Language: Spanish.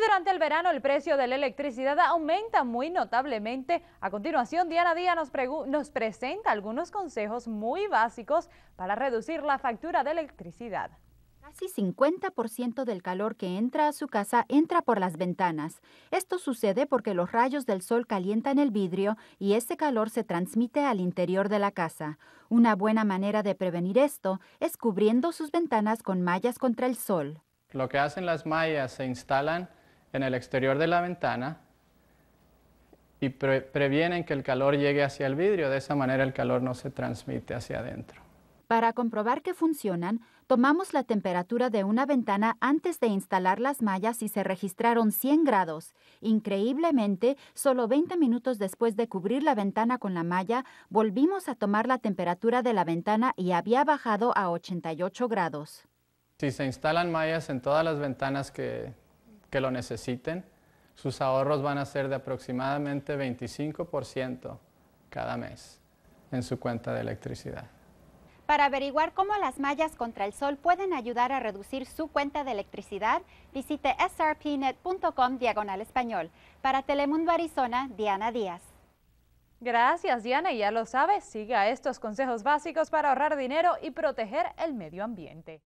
durante el verano el precio de la electricidad aumenta muy notablemente. A continuación, Diana Díaz nos, nos presenta algunos consejos muy básicos para reducir la factura de electricidad. Casi 50% del calor que entra a su casa entra por las ventanas. Esto sucede porque los rayos del sol calientan el vidrio y ese calor se transmite al interior de la casa. Una buena manera de prevenir esto es cubriendo sus ventanas con mallas contra el sol. Lo que hacen las mallas se instalan en el exterior de la ventana y previenen que el calor llegue hacia el vidrio. De esa manera el calor no se transmite hacia adentro. Para comprobar que funcionan, tomamos la temperatura de una ventana antes de instalar las mallas y se registraron 100 grados. Increíblemente, solo 20 minutos después de cubrir la ventana con la malla, volvimos a tomar la temperatura de la ventana y había bajado a 88 grados. Si se instalan mallas en todas las ventanas que que lo necesiten, sus ahorros van a ser de aproximadamente 25% cada mes en su cuenta de electricidad. Para averiguar cómo las mallas contra el sol pueden ayudar a reducir su cuenta de electricidad, visite srpnet.com diagonal español. Para Telemundo Arizona, Diana Díaz. Gracias, Diana. Y ya lo sabes, siga estos consejos básicos para ahorrar dinero y proteger el medio ambiente.